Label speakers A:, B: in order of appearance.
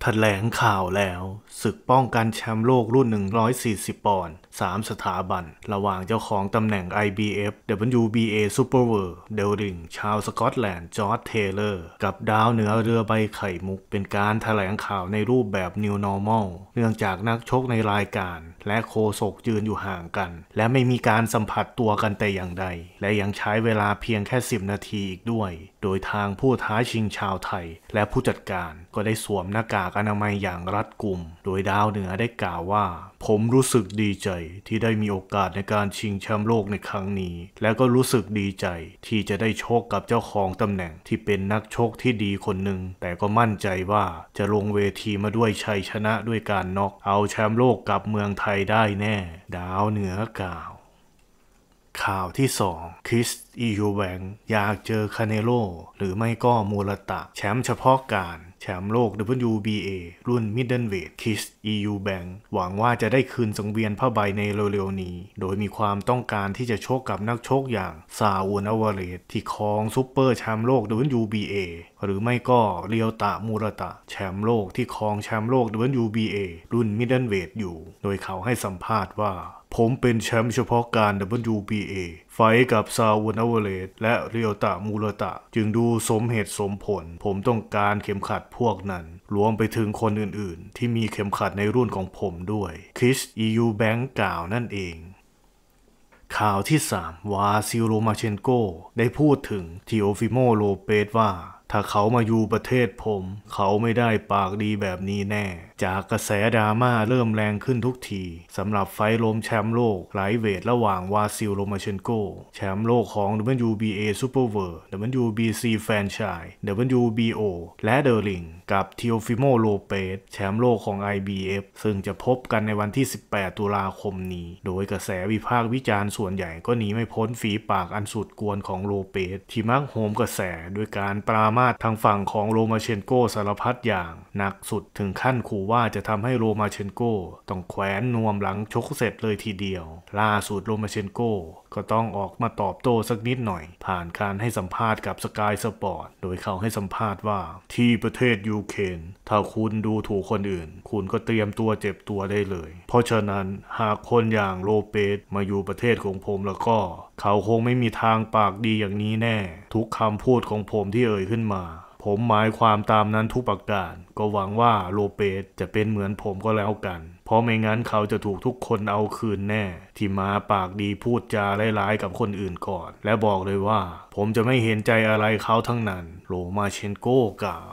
A: ถแถลงข่าวแล้ว ศึกป้องกันแชมป์โลกรุ่น 140 ปอนด์3สถาบัน ระหว่างเจ้าของตำแหน่ง IBF WBA Super World เดลริงชาวสกอตแลนด์จอร์ดเทเลอร์ กับดาวเหนือเรือใบไข่มุก เป็นการถแถลงข่าวในรูปแบบ New Normal เนื่องจากนักชกในรายการ และโคศกยืนอยู่ห่างกัน และไม่มีการสัมผัสตัวกันแต่อย่างใดและยังใช้เวลาเพียงแค่ 10 นาทีอีกด้วยโดยทางผู้ท้าชิงชาวไทยและผู้จัดการก็ได้สวมหน้ากากอนามัยอย่างรัดกุมโดยดาวเหนือได้กล่าวว่า ผมรู้สึกดีใจที่ได้มีโอกาสในการชิงแชมป์โลกในครั้งนี้ และก็รู้สึกดีใจ ที่จะได้โชคกับเจ้าของตำแหน่งที่เป็นนักโชคที่ดีคนหนึ่ง แต่ก็มั่นใจว่าจะลงเวทีมาด้วยชัยชนะด้วยการน็อกเอาแชมป์โลกกลับเมืองไทยได้แน่ ดาวเหนือกล่าว ข่าวที่2คริสอียูแวงอยากเจอคาเนโลหรือไม่ก็มูรตะ แชมป์เฉพาะการแชมป์โลก WBA รุ่นมิดเดิลเวทคิสอี u b แ n งหวังว่าจะได้คืนสังเวียนผ้าใบในเร็วๆนี้ โดยมีความต้องการที่จะโชคกับนักโชคอย่างซาอุนอวเรต ที่ครองซูเปอร์แชมป์โลก WBA หรือไม่ก็เรียวตะมูรตะ แชมป์โลกที่ครองแชมป์โลก WBA รุ่นมิดเดิลเวทอยู่โดยเขาให้สัมภาษณ์ว่า ผมเป็นแชมป์เฉพาะการ WBA ไฟกับซาอุนอวเลตและเรียวตะมูรตะ จึงดูสมเหตุสมผล ผมต้องการเข็มขัดพวกนั้น รวมไปถึงคนอื่นๆ ที่มีเข็มขัดในรุ่นของผมด้วย คริส อียูแบงก์กล่าวนั่นเอง ข่าวที่3วาซิโรมาเชนโกได้พูดถึงทิโอฟิโมโลเปสว่า ถ้าเขามาอยู่ประเทศผม เขาไม่ได้ปากดีแบบนี้แน่จากกระแสดราม่าเริ่มแรงขึ้นทุกที สำหรับไฟล้มแชมป์โลกไลเวทระหว่างวาซิลโรมาเชนโกแชมป์โลกของ WBA Super v e r WBC Franchise WBO และเดอร์ลิงกับเทียอฟิโมโลเปสแชมป์โลกของ IBF ซึ่งจะพบกันในวันที่ 18 ตุลาคมนี้ โดยกระแสวิพากษ์วิจารณ์ส่วนใหญ่ก็หนีไม่พ้นฝีปากอันสุดกวนของโลเปส ที่มักโหมกระแสด้วยการปรามาททางฝั่งของโรมาเชนโกสารพัดอย่างหนักสุดถึงขั้นขู่ว่าจะทำให้โรมาเชนโกต้องแขวนนวมหลังชกเสร็จเลยทีเดียว ล่าสุดโรมาเชนโกก็ต้องออกมาตอบโต้สักนิดหน่อย ผ่านการให้สัมภาษณ์กับสกายสปอร์ตโดยเขาให้สัมภาษณ์ว่าที่ประเทศยูเครนถ้าคุณดูถูกคนอื่นคุณก็เตรียมตัวเจ็บตัวได้เลย เพราะฉะนั้นหากคนอย่างโลเปสมาอยู่ประเทศของผมแล้วก็ เขาคงไม่มีทางปากดีอย่างนี้แน่ ทุกคำพูดของผมที่เอ่ยขึ้นมาผมหมายความตามนั้นทุกประการก็หวังว่าโลเปสจะเป็นเหมือนผมก็แล้วกัน เพราะไม่งั้นเขาจะถูกทุกคนเอาคืนแน่ที่มาปากดีพูดจาร้ายๆกับคนอื่นก่อน และบอกเลยว่าผมจะไม่เห็นใจอะไรเขาทั้งนั้นโลมาเชนโกกล่าว